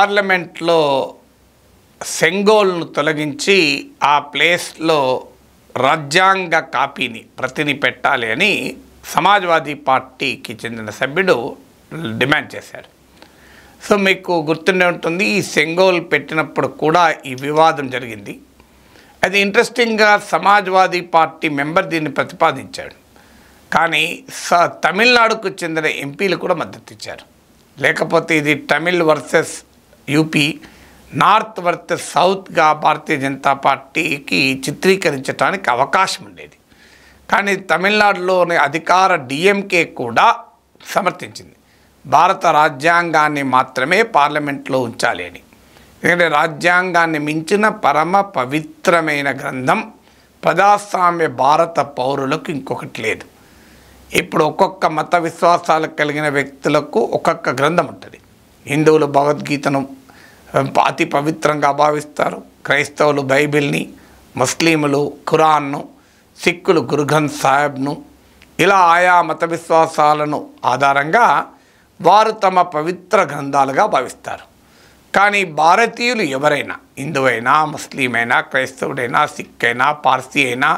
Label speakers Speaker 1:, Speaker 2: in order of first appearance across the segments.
Speaker 1: పార్లమెంట్లో సెంగోల్ను తొలగించి ఆ ప్లేస్లో రాజ్యాంగ కాపీని ప్రతిని పెట్టాలి అని సమాజ్వాదీ పార్టీకి చెందిన సభ్యుడు డిమాండ్ చేశాడు సో మీకు గుర్తుండే ఉంటుంది ఈ సెంగోల్ పెట్టినప్పుడు కూడా ఈ వివాదం జరిగింది అది ఇంట్రెస్టింగ్గా సమాజ్వాదీ పార్టీ మెంబర్ దీన్ని ప్రతిపాదించాడు కానీ స తమిళనాడుకు చెందిన ఎంపీలు కూడా మద్దతు ఇచ్చారు లేకపోతే ఇది Tamil versus UP north worth సౌత్గా భారతీయ జనతా పార్టీకి చిత్రీకరించడానికి అవకాశం ఉండేది కానీ తమిళనాడులోని అధికార డిఎంకే కూడా సమర్థించింది భారత రాజ్యాంగాన్ని మాత్రమే పార్లమెంట్లో ఉంచాలి అని ఎందుకంటే రాజ్యాంగాన్ని మించిన పరమ పవిత్రమైన గ్రంథం ప్రజాస్వామ్య భారత పౌరులకు ఇంకొకటి లేదు ఇప్పుడు ఒక్కొక్క మత విశ్వాసాలు కలిగిన వ్యక్తులకు ఒక్కొక్క గ్రంథం ఉంటుంది హిందువులు భగవద్గీతను అతి పవిత్రంగా భావిస్తారు క్రైస్తవులు బైబిల్ని ముస్లింలు ఖురాన్ను సిక్కులు గురుగన్ సాహెబ్ను ఇలా ఆయా మత విశ్వాసాలను ఆధారంగా వారు తమ పవిత్ర గ్రంథాలుగా భావిస్తారు కానీ భారతీయులు ఎవరైనా హిందువైనా ముస్లిమైనా క్రైస్తవుడైనా సిక్ అయినా పార్సీ అయినా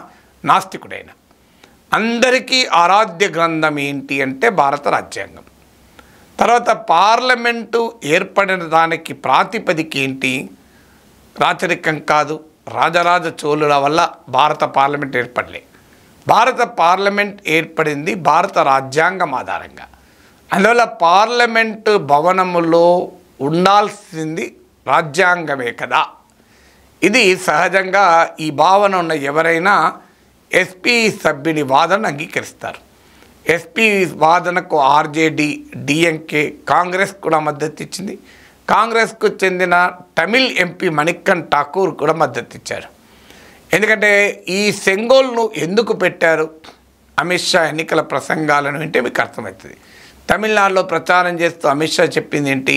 Speaker 1: నాస్తికుడైనా అందరికీ ఆరాధ్య గ్రంథం ఏంటి అంటే భారత రాజ్యాంగం తర్వాత పార్లమెంటు ఏర్పడిన దానికి ప్రాతిపదిక ఏంటి రాచరికం కాదు రాజరాజ చోళుల వల్ల భారత పార్లమెంట్ ఏర్పడలే భారత పార్లమెంట్ ఏర్పడింది భారత రాజ్యాంగం ఆధారంగా అందువల్ల పార్లమెంటు భవనములో ఉండాల్సింది రాజ్యాంగమే కదా ఇది సహజంగా ఈ భావన ఉన్న ఎవరైనా ఎస్పీ సభ్యుని వాదన అంగీకరిస్తారు ఎస్పీ వాదనకు ఆర్జేడి డిఎంకే కాంగ్రెస్ కూడా మద్దతు ఇచ్చింది కాంగ్రెస్కు చెందిన తమిళ్ ఎంపీ మణిక్కన్ ఠాకూర్ కూడా మద్దతు ఇచ్చారు ఎందుకంటే ఈ సెంగోల్ను ఎందుకు పెట్టారు అమిత్ షా ఎన్నికల ప్రసంగాలను వింటే మీకు అర్థమవుతుంది తమిళనాడులో ప్రచారం చేస్తూ అమిత్ షా చెప్పింది ఏంటి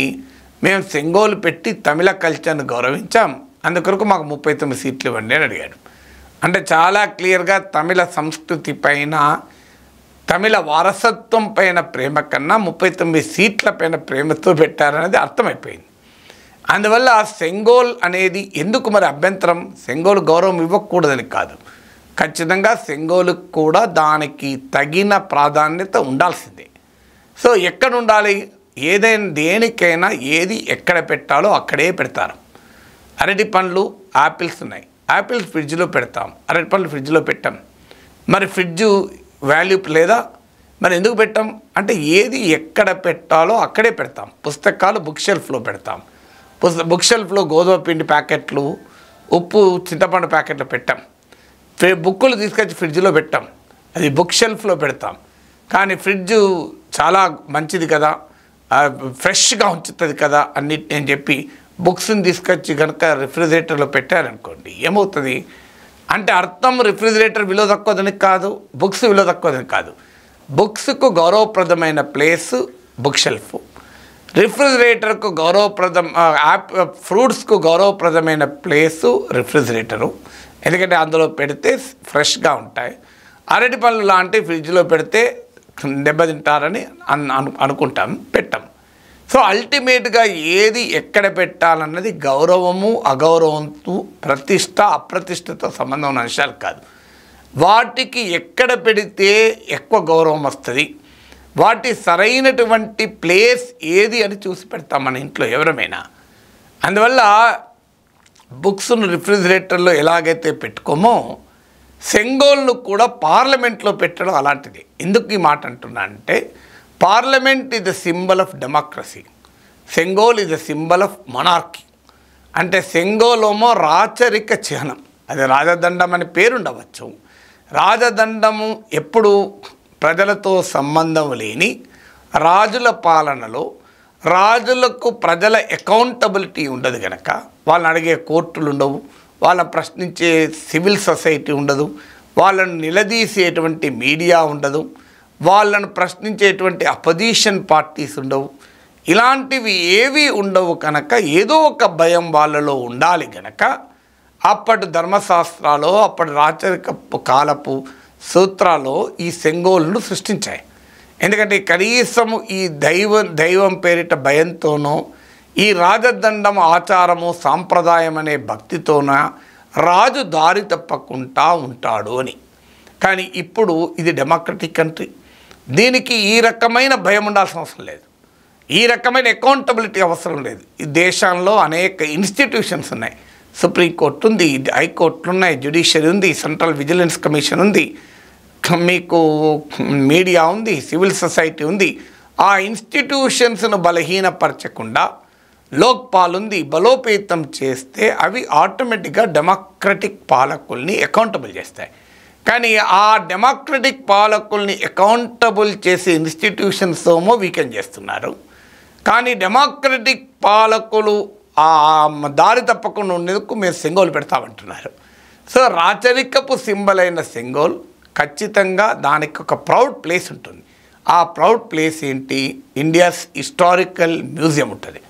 Speaker 1: మేము సెంగోలు పెట్టి తమిళ కల్చర్ను గౌరవించాం అందుకొరకు మాకు ముప్పై తొమ్మిది సీట్లు ఇవ్వండి అని అడిగాడు అంటే చాలా క్లియర్గా తమిళ సంస్కృతి పైన తమిళ వారసత్వం పైన ప్రేమ కన్నా ముప్పై తొమ్మిది సీట్ల పైన ప్రేమతో పెట్టారనేది అర్థమైపోయింది అందువల్ల సెంగోల్ అనేది ఎందుకు మరి అభ్యంతరం సెంగోల్ గౌరవం ఇవ్వకూడదని కాదు ఖచ్చితంగా సెంగోలుకు కూడా దానికి తగిన ప్రాధాన్యత ఉండాల్సిందే సో ఎక్కడ ఉండాలి ఏదైనా దేనికైనా ఏది ఎక్కడ పెట్టాలో అక్కడే పెడతారు అరటి పండ్లు ఆపిల్స్ ఉన్నాయి ఆపిల్స్ ఫ్రిడ్జ్లో పెడతాం అరటి పండ్లు ఫ్రిడ్జ్లో పెట్టాం మరి ఫ్రిడ్జు వాల్యూ లేదా మనం ఎందుకు పెట్టాం అంటే ఏది ఎక్కడ పెట్టాలో అక్కడే పెడతాం పుస్తకాలు బుక్ షెల్ఫ్లో పెడతాం పుస్త బుక్ షెల్ఫ్లో గోధుమ పిండి ప్యాకెట్లు ఉప్పు చింతపండు ప్యాకెట్లు పెట్టాం బుక్కులు తీసుకొచ్చి ఫ్రిడ్జ్లో పెట్టాం అది బుక్ షెల్ఫ్లో పెడతాం కానీ ఫ్రిడ్జ్ చాలా మంచిది కదా ఫ్రెష్గా ఉంచుతుంది కదా అన్నిటి నేను చెప్పి బుక్స్ని తీసుకొచ్చి కనుక రిఫ్రిజిరేటర్లో పెట్టారనుకోండి ఏమవుతుంది అంటే అర్థం రిఫ్రిజిరేటర్ విలువ తక్కువదని కాదు బుక్స్ విలువ తక్కువదని కాదు బుక్స్కు గౌరవప్రదమైన ప్లేస్ బుక్ షెల్ఫ్ రిఫ్రిజిరేటర్కు గౌరవప్రదం యాప్ ఫ్రూట్స్కు గౌరవప్రదమైన ప్లేసు రిఫ్రిజిరేటరు ఎందుకంటే అందులో పెడితే ఫ్రెష్గా ఉంటాయి అరటి పళ్ళు లాంటి ఫ్రిడ్జ్లో పెడితే దెబ్బతింటారని అను అనుకుంటాం పెట్టాం సో అల్టిమేట్గా ఏది ఎక్కడ పెట్టాలన్నది గౌరవము అగౌరవంతో ప్రతిష్ట అప్రతిష్టతో సంబంధం ఉన్న అంశాలు కాదు వాటికి ఎక్కడ పెడితే ఎక్కువ గౌరవం వస్తుంది వాటి సరైనటువంటి ప్లేస్ ఏది అని చూసి పెడతాం మన ఇంట్లో ఎవరమైనా అందువల్ల బుక్స్ను రిఫ్రిజిరేటర్లో ఎలాగైతే పెట్టుకోమో సెంగోల్ను కూడా పార్లమెంట్లో పెట్టడం అలాంటిది ఎందుకు ఈ మాట అంటున్నా అంటే parliament is the symbol of democracy Sengol is the symbol of monarchy అంటే సెంగోలోమో రాచరిక చిహ్నం అది రాజదండం అని పేరుండవచ్చు రాజదండము ఎప్పుడు ప్రజలతో సంబంధం లేని రాజుల పాలనలో రాజులకు ప్రజల అకౌంటబిలిటీ ఉండదు కనుక వాళ్ళని అడిగే కోర్టులు ఉండవు వాళ్ళని ప్రశ్నించే సివిల్ సొసైటీ ఉండదు వాళ్ళను నిలదీసేటువంటి మీడియా ఉండదు వాళ్ళను ప్రశ్నించేటువంటి అపోజిషన్ పార్టీస్ ఉండవు ఇలాంటివి ఏవి ఉండవు కనుక ఏదో ఒక భయం వాళ్ళలో ఉండాలి గనక అప్పటి ధర్మశాస్త్రాలు అప్పటి రాచరిక కాలపు సూత్రాలు ఈ సెంగోలను సృష్టించాయి ఎందుకంటే కనీసం ఈ దైవ దైవం పేరిట భయంతోనో ఈ రాజదండం ఆచారము సాంప్రదాయం అనే భక్తితోన రాజు దారి తప్పకుండా ఉంటాడు అని కానీ ఇప్పుడు ఇది డెమోక్రటిక్ కంట్రీ దీనికి ఈ రకమైన భయం ఉండాల్సిన అవసరం లేదు ఈ రకమైన అకౌంటబిలిటీ అవసరం లేదు ఈ దేశంలో అనేక ఇన్స్టిట్యూషన్స్ ఉన్నాయి సుప్రీంకోర్టు ఉంది హైకోర్టులు ఉన్నాయి జ్యుడిషియరీ ఉంది సెంట్రల్ విజిలెన్స్ కమిషన్ ఉంది మీకు మీడియా ఉంది సివిల్ సొసైటీ ఉంది ఆ ఇన్స్టిట్యూషన్స్ను బలహీనపరచకుండా లోక్పాల్ ఉంది బలోపేతం చేస్తే అవి ఆటోమేటిక్గా డెమోక్రటిక్ పాలకుల్ని అకౌంటబుల్ చేస్తాయి కానీ ఆ డెమోక్రటిక్ పాలకుల్ని అకౌంటబుల్ చేసే ఇన్స్టిట్యూషన్స్ ఏమో వీకెండ్ చేస్తున్నారు కానీ డెమోక్రటిక్ పాలకులు ఆ దారి తప్పకుండా ఉండేందుకు మేము సెంగోలు పెడతామంటున్నారు సో రాచరికపు సింబల్ అయిన సెంగోల్ ఖచ్చితంగా దానికి ఒక ప్రౌడ్ ప్లేస్ ఉంటుంది ఆ ప్రౌడ్ ప్లేస్ ఏంటి ఇండియాస్ హిస్టారికల్ మ్యూజియం ఉంటుంది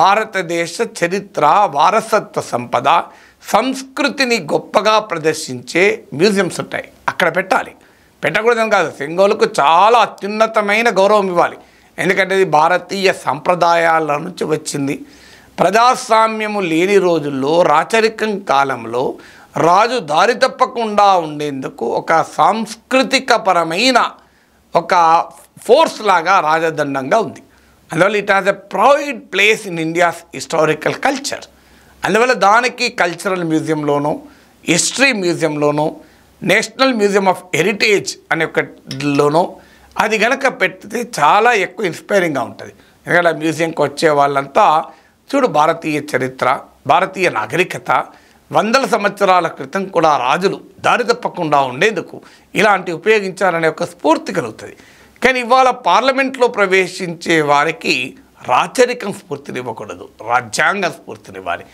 Speaker 1: భారతదేశ చరిత్ర వారసత్వ సంపద సంస్కృతిని గొప్పగా ప్రదర్శించే మ్యూజియంస్ ఉంటాయి అక్కడ పెట్టాలి పెట్టకూడదని కాదు సింగోలకు చాలా అత్యున్నతమైన గౌరవం ఇవ్వాలి ఎందుకంటే ఇది భారతీయ సంప్రదాయాల నుంచి వచ్చింది ప్రజాస్వామ్యము లేని రోజుల్లో రాచరికం కాలంలో రాజు దారి తప్పకుండా ఉండేందుకు ఒక సాంస్కృతిక పరమైన ఒక ఫోర్స్ లాగా రాజదండంగా ఉంది అందువల్ల it has a proud place in India's historical culture అందువల్ల దానికి కల్చరల్ మ్యూజియంలోనూ హిస్టరీ మ్యూజియంలోనూ నేషనల్ మ్యూజియం ఆఫ్ హెరిటేజ్ అనే ఒకటిలోనూ అది కనుక పెడితే చాలా ఎక్కువ ఇన్స్పైరింగ్గా ఉంటుంది ఎందుకంటే ఆ మ్యూజియంకి వచ్చే వాళ్ళంతా చూడు భారతీయ చరిత్ర భారతీయ నాగరికత వందల సంవత్సరాల క్రితం కూడా రాజులు దారి తప్పకుండా ఉండేందుకు ఇలాంటి ఉపయోగించాలనే ఒక స్ఫూర్తి కలుగుతుంది కానీ ఇవాళ పార్లమెంట్లో ప్రవేశించే వారికి రాచరికం స్ఫూర్తినివ్వకూడదు రాజ్యాంగ స్ఫూర్తినివ్వాలి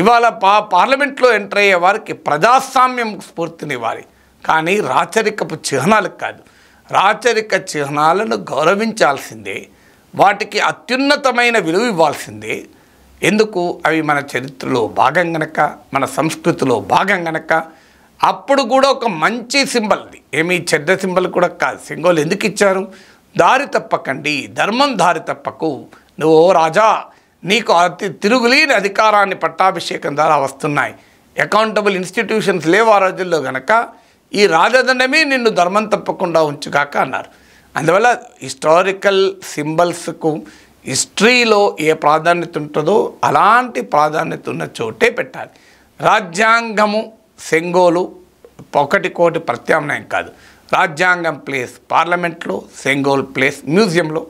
Speaker 1: ఇవాళ పా పార్లమెంట్లో ఎంటర్ అయ్యే వారికి ప్రజాస్వామ్యం స్ఫూర్తినివ్వాలి కానీ రాచరికపు చిహ్నాలకు కాదు రాచరిక చిహ్నాలను గౌరవించాల్సిందే వాటికి అత్యున్నతమైన విలువ ఇవ్వాల్సిందే ఎందుకు అవి మన చరిత్రలో భాగం గనక మన సంస్కృతిలో భాగం గనక అప్పుడు కూడా ఒక మంచి సింబల్ది ఏమీ చెడ్డ సింబల్ కూడా కాదు సింగోలు ఎందుకు ఇచ్చారు దారి తప్పకండి ధర్మం దారి తప్పకు నువ్వు రాజా నీకు అతి తిరుగులేని అధికారాన్ని పట్టాభిషేకం ద్వారా వస్తున్నాయి అకౌంటబుల్ ఇన్స్టిట్యూషన్స్ లేవు ఆ రోజుల్లో గనక ఈ రాజదండమే నిన్ను ధర్మం తప్పకుండా ఉంచుగాక అన్నారు అందువల్ల హిస్టారికల్ సింబల్స్కు హిస్టరీలో ఏ ప్రాధాన్యత ఉంటుందో అలాంటి ప్రాధాన్యత ఉన్న చోటే పెట్టాలి రాజ్యాంగము సెంగోలు ఒకటి కోటి ప్రత్యామ్నాయం కాదు రాజ్యాంగం ప్లేస్ పార్లమెంట్లో సెంగోల్ ప్లేస్ మ్యూజియంలో